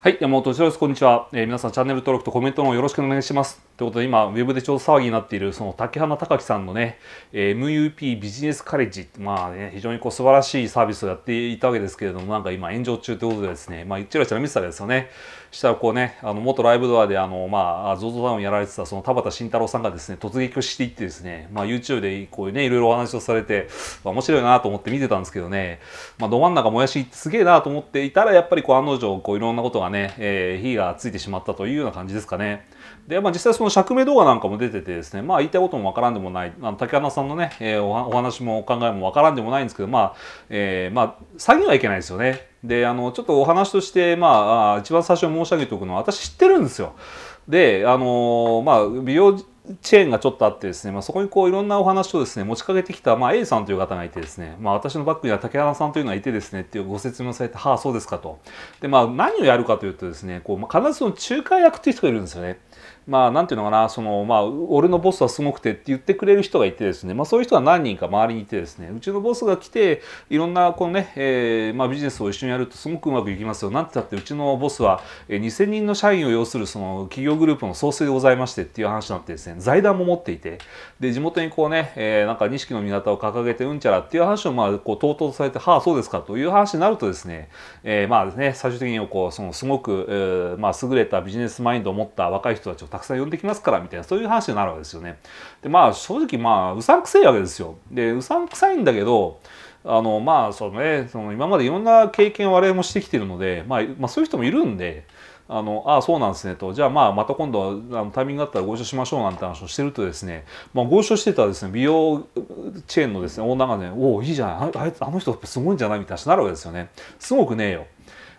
はい、山本敏郎です。こんにちは、えー、皆さん、チャンネル登録とコメントのよろしくお願いします。ということで、今、ウェブでちょうど騒ぎになっている、その竹花隆さんのね、え MUP ビジネスカレッジ、まあね、非常にこう素晴らしいサービスをやっていたわけですけれども、なんか今、炎上中ということでですね、まあ、ちらちら見てたわけですよね。したらこうねあの元ライブドアであの、まあ、ZOZO さウンやられてたその田畑慎太郎さんがですね突撃をしていってですね、まあ、YouTube でこういうねいろいろお話をされて、まあ、面白いなと思って見てたんですけどね、まあ、ど真ん中もやしすげえなと思っていたらやっぱりこう案の定こういろんなことがね、えー、火がついてしまったというような感じですかね。で、まあ、実際その釈明動画なんかも出ててですね、まあ、言いたいこともわからんでもない、あの竹花さんのね、えー、お話もお考えもわからんでもないんですけど、まあえー、まあ、詐欺はいけないですよね。であのちょっとお話としてまあ一番最初に申し上げておくのは私知ってるんですよ。であのまあ美容チェーンがちょっとあってですね、まあ、そこにこういろんなお話をですね持ちかけてきた、まあ、A さんという方がいてですね、まあ、私のバッグには竹原さんというのがいてですねっていうご説明をされてはあそうですかとで、まあ、何をやるかというとですねこう、まあ、必ずその仲介役という人がいるんですよね。まあ、なんていうのかな、その、まあ、俺のボスはすごくてって言ってくれる人がいてですね、まあ、そういう人が何人か周りにいてですね、うちのボスが来て、いろんな、このね、えー、まあ、ビジネスを一緒にやるとすごくうまくいきますよ。なんて言って、うちのボスは、え2000人の社員を要する、その、企業グループの創生でございましてっていう話になってですね、財団も持っていて、で、地元にこうね、えー、なんか、錦の港を掲げて、うんちゃらっていう話を、まあ、こう、とうとうとされて、はあ、そうですかという話になるとですね、えー、まあですね、最終的にこう、その、すごく、えー、まあ、優れたビジネスマインドを持った若い人たちをたくさん呼んできますからみたいなそういう話になるわけですよね。でまあ正直まあうさんくせえわけですよ。でうさんくさいんだけどあのまあそのねその今までいろんな経験我々もしてきてるので、まあ、まあ、そういう人もいるんで。あのあそうなんですねとじゃあまあまた今度あのタイミングがあったらご一緒しましょうなんて話をしてるとですね、まあ、ご一緒してたですね美容チェーンのですねオーナーがね「おおいいじゃないああの人すごいんじゃない?」みたいな話になるわけですよね。すごくねえよ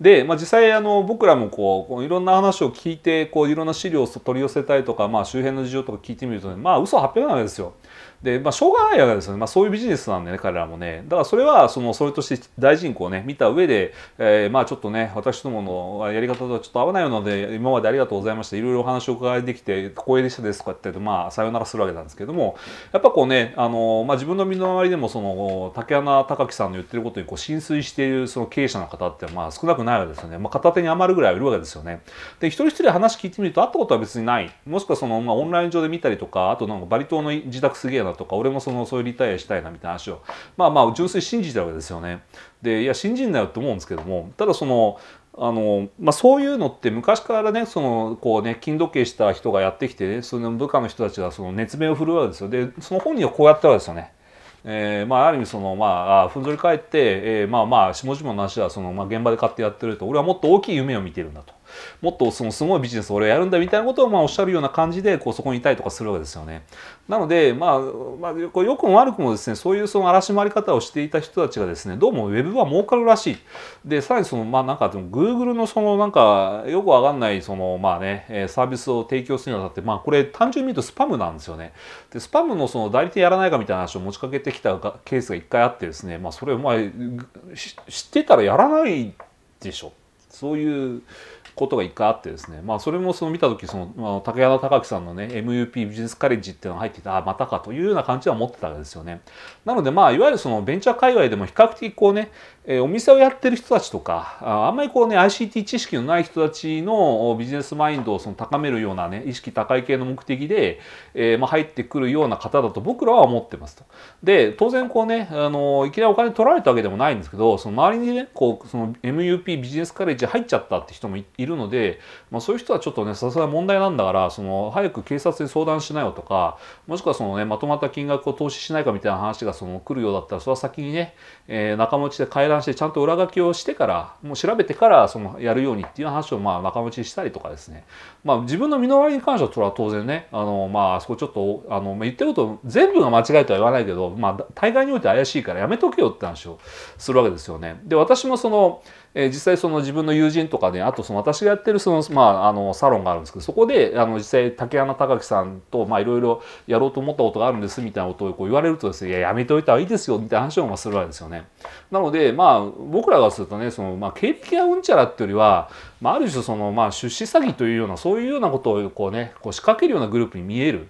で、まあ、実際あの僕らもこうこういろんな話を聞いてこういろんな資料を取り寄せたりとか、まあ、周辺の事情とか聞いてみるとねまあ嘘発表なわけですよ。で、まあ、しょうがないわけですよね、まあ、そういうビジネスなんでね彼らもねだからそれはそのそれとして大臣にこうね見た上で、えー、まあちょっとね私どものやり方とはちょっと合わないようなので今までありがとうございましたいろいろお話を伺いできて光栄でしたですとかってまあさよならするわけなんですけどもやっぱこうねあの、まあ、自分の身の回りでもその竹穴隆樹さんの言ってることにこう浸水しているその経営者の方ってまあ少なくないわけですよね。まあ、片手に余るぐらいいるわけですよね。で、一人一人話聞いてみると、会ったことは別にない。もしくはその、まあ、オンライン上で見たりとか、あとなんかバリ島の自宅すげえなとか、俺もその、そういうリタイアしたいなみたいな話を、まあまあ、純粋信じてるわけですよね。で、いや、信じんなよって思うんですけども、ただその、あのまあ、そういうのって昔からねそのこうね金時計した人がやってきて、ね、その部下の人たちがその熱弁を振るわけですよでその本人はこうやったわけですよね。えーまあ、ある意味その、まあ、ふんぞり返って、えー、まあまあ下々の話はその、まあ、現場で買ってやってると俺はもっと大きい夢を見てるんだと。もっとそのすごいビジネスを俺はやるんだみたいなことをまあおっしゃるような感じでこうそこにいたりとかするわけですよね。なので、まあ、まあ、よくも悪くもですね、そういうその荒ら回り方をしていた人たちがですね、どうもウェブは儲かるらしい。で、さらにその、まあなんか、Google のそのなんか、よくわかんない、その、まあね、サービスを提供するにあたって、まあこれ単純に言うとスパムなんですよね。で、スパムのその代理店やらないかみたいな話を持ちかけてきたケースが一回あってですね、まあそれ、まあ、知ってたらやらないでしょ。そういうことが一回あってですね、まあ、それもその見た時その、まあ、竹山隆樹さんのね MUP ビジネスカレッジっていうのが入っていてああまたかというような感じは思ってたわけですよねなのでまあいわゆるそのベンチャー界隈でも比較的こうね、えー、お店をやってる人たちとかあんまりこうね ICT 知識のない人たちのビジネスマインドをその高めるようなね意識高い系の目的で、えー、まあ入ってくるような方だと僕らは思ってますとで当然こうねあのいきなりお金取られたわけでもないんですけどその周りにねこうその MUP ビジネスカレッジ入っちゃったって人もいるいるので、まあ、そういう人はちょっとねさすが問題なんだからその早く警察に相談しなよとかもしくはその、ね、まとまった金額を投資しないかみたいな話がその来るようだったらそれは先にね、えー、仲持ちで回覧してちゃんと裏書きをしてからもう調べてからそのやるようにっていう話をまあ仲間内にしたりとかですね、まあ、自分の身の回りに関してはそれは当然ねあの、まあ、そこちょっとあの、ま言ってること全部が間違いとは言わないけど、まあ、大概において怪しいからやめとけよって話をするわけですよね。で私もそのえー、実際その自分の友人とかで、ね、あとその私がやってるその、まあ、あのサロンがあるんですけどそこであの実際竹山隆樹さんといろいろやろうと思ったことがあるんですみたいなことをこう言われるとですねいややめておいた方がいいですよみたいな話をするわけですよね。なのでまあ僕らがするとねその、まあ、経歴がうんちゃらっていうよりは、まあ、ある種その、まあ、出資詐欺というようなそういうようなことをこうねこう仕掛けるようなグループに見える。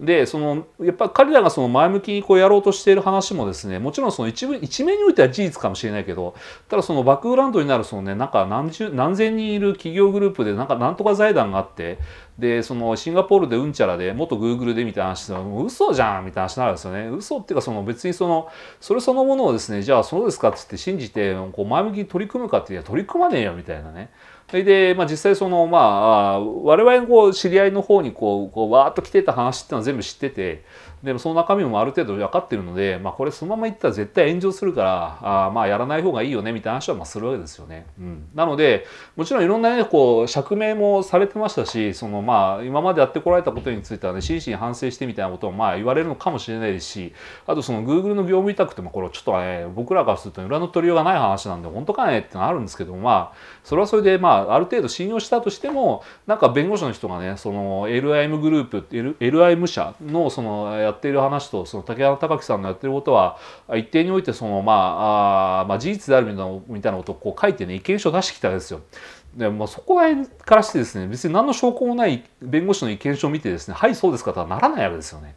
でそのやっぱ彼らがその前向きにこうやろうとしている話もですねもちろんその一部一面においては事実かもしれないけどただそのバックグラウンドになるそのねなんか何十何千人いる企業グループでなんかなんとか財団があってでそのシンガポールでうんちゃらで元グーグルでみたいな話もう嘘じゃんみたいな話になるんですよね嘘っていうかその別にそのそれそのものをですねじゃあそうですかっつって信じてこう前向きに取り組むかっていや取り組まねえよみたいなねそれで、まあ、実際そのまあ我々のこう知り合いの方にこうこうわーっと来てた話っていうのは全部知ってて。でその中身もある程度分かってるので、まあ、これそのままいったら絶対炎上するからあまあやらない方がいいよねみたいな話はまあするわけですよね。うん、なのでもちろんいろんなねこう釈明もされてましたしそのまあ今までやってこられたことについてはね真摯に反省してみたいなこともまあ言われるのかもしれないですしあとその Google の業務委託ってもこれちょっとね僕らからすると裏の取りようがない話なんで本当かねってのあるんですけどもまあそれはそれでまあある程度信用したとしてもなんか弁護士の人がねその LIM グループ LIM 社のそのやっている話とその竹原隆さんのやってることは一定においてその、まあ、あまあ事実であるみたいなみたいなことをこう書いてね意見書を出してきたんですよ。でまあ、そこら辺からしてですね別に何の証拠もない弁護士の意見書を見てですねはいそうですかとはならないわけですよね。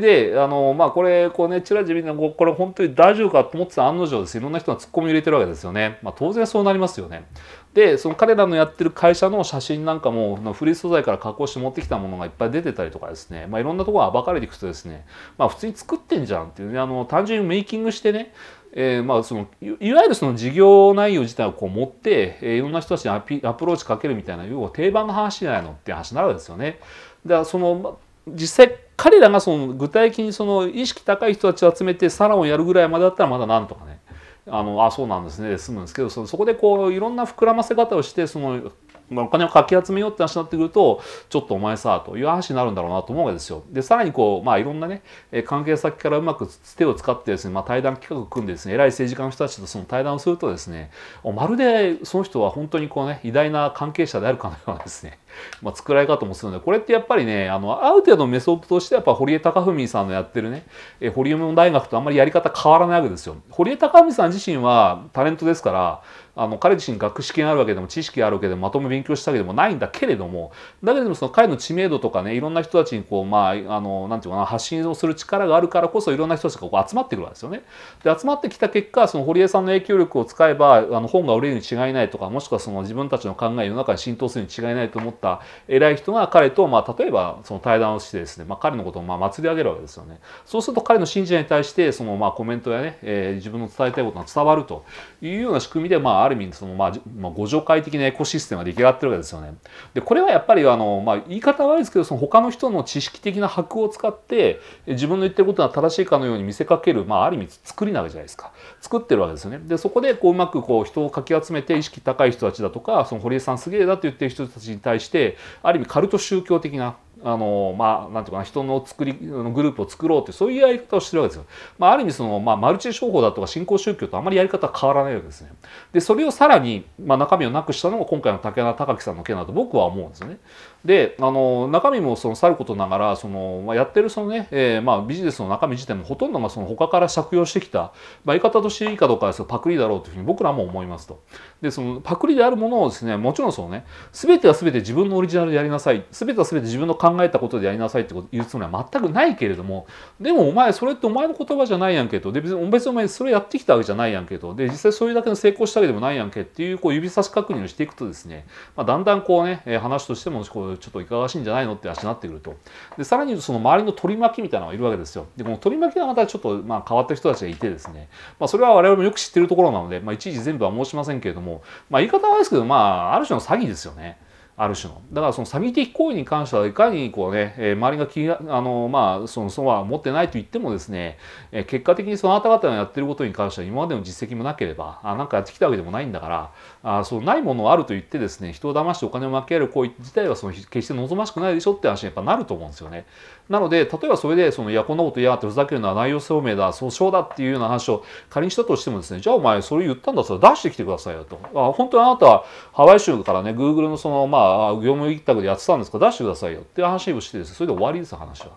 で、あの、まあ、これ、こうね、ちらじみんこれ本当に大丈夫かと思ってた案の定です。いろんな人がツッコミ入れてるわけですよね。まあ、当然そうなりますよね。で、その彼らのやってる会社の写真なんかも、フリー素材から加工して持ってきたものがいっぱい出てたりとかですね、まあ、いろんなところが暴かれていくとですね、まあ、普通に作ってんじゃんっていうね、あの、単純にメイキングしてね、えー、まあそのいわゆるその事業内容自体をこう持って、えー、いろんな人たちにアピアプローチかけるみたいな要は定番の話じゃないのって話になるわけですよね。だからその実際彼らがその具体的にその意識高い人たちを集めてサロンをやるぐらいまでだったらまだなんとかねあのあそうなんですねで済むんですけどそこでこういろんな膨らませ方をしてそのまあ、お金をかき集めようって話になってくるとちょっとお前さという話になるんだろうなと思うわけですよ。でさらにこう、まあ、いろんなね関係先からうまく手を使ってですね、まあ、対談企画を組んでですね偉い政治家の人たちとその対談をするとですねまるでその人は本当にこうね偉大な関係者であるかのようなですね、まあ、作られ方もするのでこれってやっぱりねあのある程度のメソッドとしてやっぱ堀江貴文さんのやってるね堀江大学とあんまりやり方変わらないわけですよ。堀江貴文さん自身はタレントですからあの彼自身学識があるわけでも知識があるわけでもまとも勉強したわけでもないんだけれどもだけれどもその彼の知名度とかねいろんな人たちにこうまああのなんていうかな発信をする力があるからこそいろんな人たちがこう集まってくるわけですよね。で集まってきた結果その堀江さんの影響力を使えばあの本が売れるに違いないとかもしくはその自分たちの考え世の中に浸透するに違いないと思った偉い人が彼とまあ例えばその対談をしてですね、まあ、彼のことをまあ祭り上げるわけですよね。そうすると彼の信者に対してそのまあコメントやね、えー、自分の伝えたいことが伝わるというような仕組みでまあある意味その、まあ、まあ、ご助会的なエコシステムが出来上がってるわけですよね。でこれはやっぱりあの、まあ、言い方悪いですけどその他の人の知識的な箔を使って自分の言ってることが正しいかのように見せかける、まあ、ある意味作りなわけじゃないですか作ってるわけですよね。でそこでこううまくこう人をかき集めて意識高い人たちだとかその堀江さんすげえだって言ってる人たちに対してある意味カルト宗教的なあのまあ、なんていうかな人の作りグループを作ろうってそういうやり方をしてるわけですよ。まあ、ある意味その、まあ、マルチ商法だとか新興宗教とあまりやり方は変わらないわけですね。でそれをさらに、まあ、中身をなくしたのが今回の竹田隆樹さんの件だと僕は思うんですよね。であの中身もそのさることながらその、まあ、やってるそのね、えー、まあ、ビジネスの中身自体もほとんどがその他から借用してきた、まあ、言い方としていいかどうかですパクリだろうというふうに僕らも思いますと。でそのパクリであるものをですねもちろんそのね全ては全て自分のオリジナルでやりなさい全ては全て自分の考えたことでやりなさいってこと言うつもりは全くないけれどもでもお前それってお前の言葉じゃないやんけとで別に別にお前それやってきたわけじゃないやんけとで実際それだけの成功したわけでもないやんけっていうこう指差し確認をしていくとですね、まあ、だんだんこうね話としてもこうちょっといかがわしいんじゃないのって話になってくるとでさらに言うとその周りの取り巻きみたいなのがいるわけですよでこの取り巻きがまたちょっとまあ変わった人たちがいてですね、まあ、それは我々もよく知ってるところなので、まあ、一時全部は申しませんけれども、まあ、言い方はですけど、まあ、ある種の詐欺ですよね。ある種のだからその詐欺的行為に関してはいかにこうね、えー、周りが気があのまあそののは持ってないと言ってもですね、えー、結果的にそのあなた方がやってることに関しては今までの実績もなければあなんかやってきたわけでもないんだからあそうないものあると言ってですね人を騙してお金を巻き上げる行為自体はその決して望ましくないでしょって話にやっぱなると思うんですよねなので例えばそれでそのいやこんなこと嫌ってふざけるのは内容証明だ訴訟だっていうような話を仮にしたとしてもですねじゃあお前それ言ったんだったら出してきてくださいよとあ本当にあなたはハワイ州からねグーグルのそのまあ業務委託でやってたんですか、出してくださいよって話をしてです、それで終わりです、話は。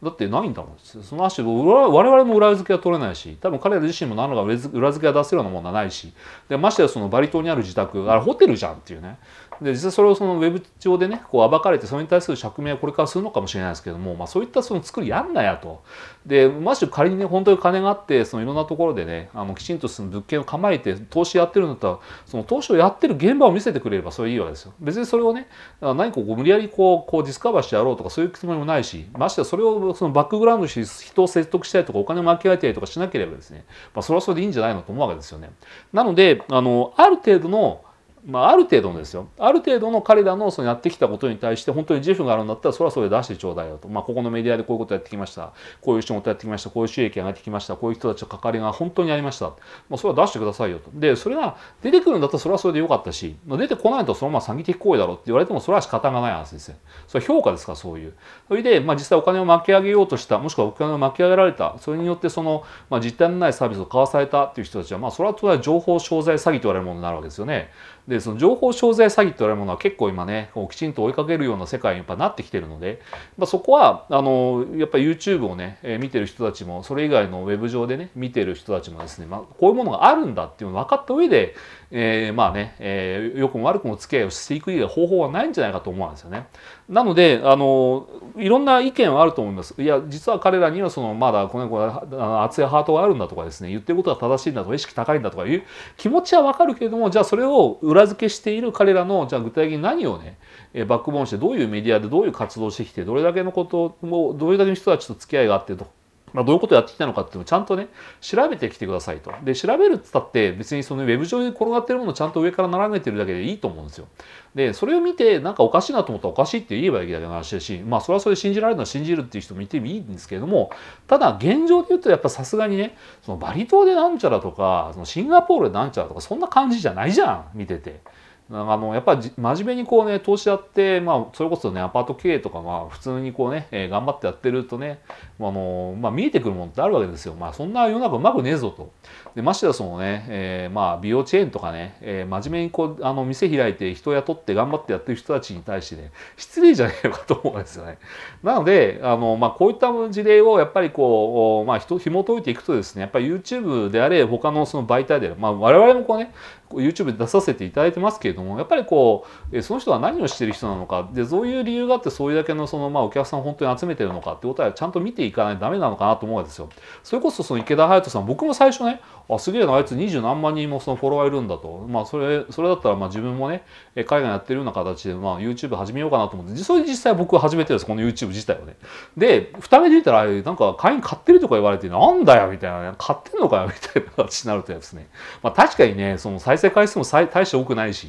だってないんだもん。その足を、我々も裏付けは取れないし、多分彼ら自身も何らか裏付けは出せるようなものはないし、でましてやそのバリ島にある自宅、あれホテルじゃんっていうね。で実際それをそのウェブ上でねこう暴かれてそれに対する釈明をこれからするのかもしれないですけども、まあ、そういったその作りやんなやと。でまして仮にね本当に金があってそのいろんなところでねあのきちんとその物件を構えて投資やってるんだったらその投資をやってる現場を見せてくれればそれいいわけですよ。別にそれをね何かこう無理やりこうこうディスカバーしてやろうとかそういうつもりもないしましてそれをそのバックグラウンドし人を説得したりとかお金を巻き上げたりとかしなければですね、まあ、それはそれでいいんじゃないのと思うわけですよね。なのであのある程度のまあ、ある程度のですよある程度の彼らのそのやってきたことに対して本当に自負があるんだったらそれはそれ出してちょうだいよと、まあ、ここのメディアでこういうことやってきましたこういう仕事やってきましたこういう収益上がってきましたこういう人たちの関わりが本当にありました、まあ、それは出してくださいよとでそれが出てくるんだったらそれはそれでよかったし出てこないとそのまま詐欺的行為だろうって言われてもそれは仕方がない話ですよそれは評価ですからそういうそれで、まあ、実際お金を巻き上げようとしたもしくはお金を巻き上げられたそれによってその、まあ、実態のないサービスを買わされたっていう人たちは、まあ、それはそれは情報商材詐欺と言われるものになるわけですよね。でその情報商材詐欺といるものは結構今ねきちんと追いかけるような世界にやっぱなってきてるので、まあ、そこはあのやっぱり YouTube をね、えー、見てる人たちもそれ以外のウェブ上でね見てる人たちもですね、まあ、こういうものがあるんだっていうのを分かった上で、えー、まあね、えー、よくも悪くも付き合いをしていく方法はないんじゃないかと思うんですよね。なのであのいろんな意見はあると思います。いや実は彼らにはそのまだこの子は熱いハートがあるんだとかですね言ってることは正しいんだとか意識高いんだとかいう気持ちはわかるけれどもじゃあそれを裏付けしている彼らのじゃあ具体的に何をねバックボーンしてどういうメディアでどういう活動してきてどれだけのことをどれだけの人たちと付き合いがあってとまあ、どういうことをやってきたのかっていうのをちゃんとね、調べてきてくださいと。で、調べるっつったって別にそのウェブ上に転がってるものをちゃんと上から並べてるだけでいいと思うんですよ。で、それを見てなんかおかしいなと思ったらおかしいって言えばいいだけの話だし、まあそれはそれ信じられるのは信じるっていう人もいてもいいんですけれども、ただ現状で言うとやっぱさすがにね、そのバリ島でなんちゃらとか、そのシンガポールでなんちゃらとかそんな感じじゃないじゃん、見てて。あのやっぱり真面目にこうね投資やって、まあ、それこそねアパート経営とかまあ普通にこうね、えー、頑張ってやってるとね、あのまあ、見えてくるものってあるわけですよ、まあ、そんな世の中うまくねえぞとでましてやそのね、えー、まあ美容チェーンとかね、えー、真面目にこうあの店開いて人雇って頑張ってやってる人たちに対してね失礼じゃねえかと思うんですよねなのであの、まあ、こういった事例をやっぱりこう、まあ、ひも解いていくとですねやっぱり YouTube であれ他のその媒体で、まあ、我々もこうね YouTube で出させていただいてますけれどもやっぱりこうその人は何をしてる人なのかでどういう理由があってそういうだけのその、まあ、お客さんを本当に集めてるのかってことはちゃんと見ていかないとダメなのかなと思うわけですよ。それこそその池田隼人さん僕も最初ねあすげえなあいつ二十何万人もそのフォロワーいるんだと、まあ、それそれだったらまあ自分もね海外やってるような形で、まあ、YouTube 始めようかなと思ってそれ実際僕始めてるんですこの YouTube 自体をね。で2目で見たらなんか会員買ってるとか言われてなんだよみたいな、ね、買ってんのかよみたいな形になるとですね、まあ、確かにねその最再生回数も大して多くないし、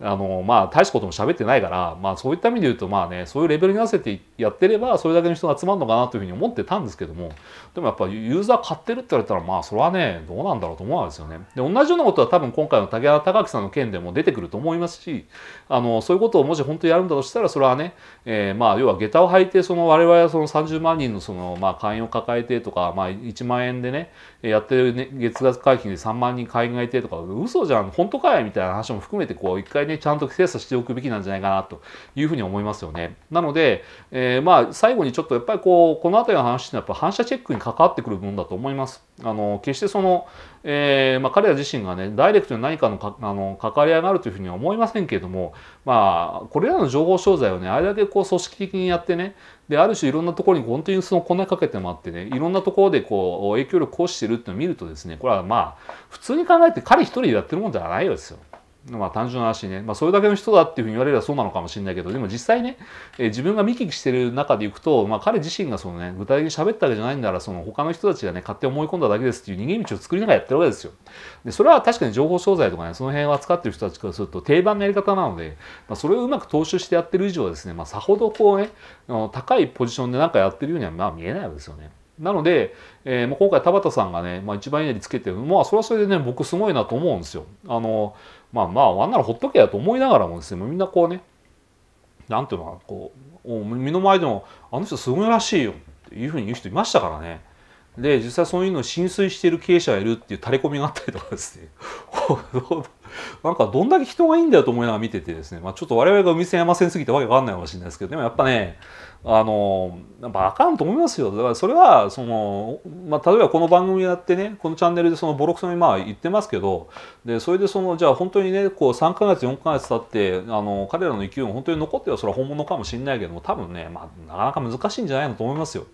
あの、まあ、大したことも喋ってないから、まあ、そういった意味で言うと、まあね、そういうレベルに合わせてやってれば、それだけの人が集まるのかなというふうに思ってたんですけども、でもやっぱユーザー買ってるって言われたら、まあ、それはね、どうなんだろうと思うんですよね。で、同じようなことは多分今回の竹原隆樹さんの件でも出てくると思いますし、あの、そういうことをもし本当にやるんだとしたら、それはね、えー、まあ、要は下駄を履いて、その我々はその30万人のその、まあ、会員を抱えてとか、まあ、1万円でね、やってる、ね、月額会費で3万人海外手とか嘘じゃん本当かいみたいな話も含めてこう一回ねちゃんと精査しておくべきなんじゃないかなというふうに思いますよね。なので、えー、まあ最後にちょっとやっぱりこうこの辺りの話ってのはやっぱ反射チェックに関わってくるものだと思います。あの決してその、えーまあ、彼ら自身がねダイレクトに何かのかあの関わり合いがあるというふうには思いませんけれどもまあこれらの情報商材をねあれだけこう組織的にやってねである種いろんなところに本当にそのこんなにかけてもあってねいろんなところでこう影響力を行使してるってのを見るとですねこれはまあ普通に考えて彼一人でやってるもんじゃないですよ。まあ単純な話ね、まあ、それだけの人だっていうふうに言われればそうなのかもしれないけどでも実際ね、えー、自分が見聞きしてる中でいくと、まあ、彼自身がその、ね、具体的に喋ったわけじゃないんだからその他の人たちがね勝手に思い込んだだけですっていう逃げ道を作りながらやってるわけですよ。でそれは確かに情報商材とかねその辺を扱ってる人たちからすると定番のやり方なので、まあ、それをうまく踏襲してやってる以上はですね、まあ、さほどこうね高いポジションでなんかやってるようにはまあ見えないわけですよね。なので、えー、もう今回田畑さんがね、まあ、一番いいやりつけてるまあそれはそれでね僕すごいなと思うんですよ。あのまあまああんなのほっとけやと思いながらもですねみんなこうねなんていうのかなこう身の前でもあの人すごいらしいよっていうふうに言う人いましたからねで実際そういうのを浸水している経営者がいるっていうタレコミがあったりとかですね なんかどんだけ人がいいんだよと思いながら見ててですね、まあ、ちょっと我々が海鮮山線すぎてわけわかんないかもしれないですけどでもやっぱねあのやっぱあかんと思いますよだからそれはその、まあ、例えばこの番組やってねこのチャンネルでそのボロクソにまあ言ってますけどでそれでそのじゃあ本当にねこう3か月4か月経ってあの彼らの勢いが本当に残ってはそれは本物かもしれないけども多分ね、まあ、なかなか難しいんじゃないのと思いますよ。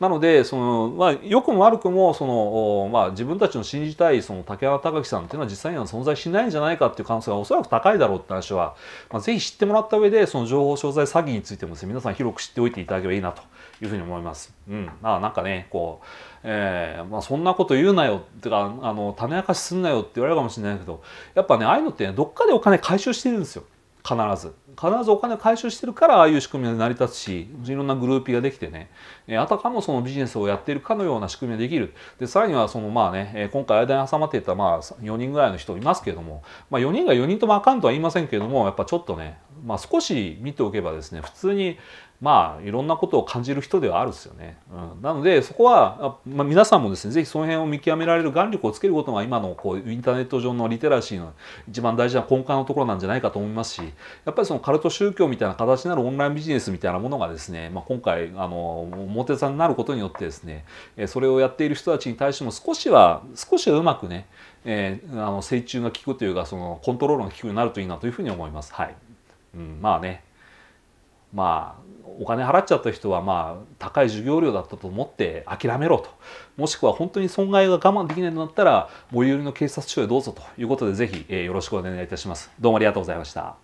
なのでその、まあ、良くも悪くもその、まあ、自分たちの信じたいその竹原隆さんっていうのは実際には存在しないじゃないかっていう可能性がおそらく高いだろうって話は、まあ、ぜひ知ってもらった上でその情報商材詐欺についてもですね皆さん広く知っておいていただければいいなというふうに思います。うん、まあなんかねこう、えーまあ、そんなこと言うなよってかあの種明かしすんなよって言われるかもしれないけどやっぱねああいうのって、ね、どっかでお金回収してるんですよ。必ず必ずお金を回収してるからああいう仕組みが成り立つしいろんなグループができてねあたかもそのビジネスをやっているかのような仕組みができるでさらにはそのまあね今回間に挟まっていたまあ4人ぐらいの人いますけれども、まあ、4人が4人ともあかんとは言いませんけれどもやっぱちょっとね、まあ、少し見ておけばですね普通にまあいろんなことを感じる人ではあるんですよね。うん、なのでそこは、まあ、皆さんもですね是非その辺を見極められる眼力をつけることが今のこうインターネット上のリテラシーの一番大事な根幹のところなんじゃないかと思いますしやっぱりそのカルト宗教みたいな形になるオンラインビジネスみたいなものがですね、まあ、今回あの表んになることによってですねそれをやっている人たちに対しても少しは少しはうまくね、えー、あの成虫が効くというかそのコントロールが効くようになるといいなというふうに思います。はいうん、まあねまあお金払っちゃった人はまあ高い授業料だったと思って諦めろともしくは本当に損害が我慢できないとなったら最寄りの警察署へどうぞということでぜひよろしくお願いいたしますどうもありがとうございました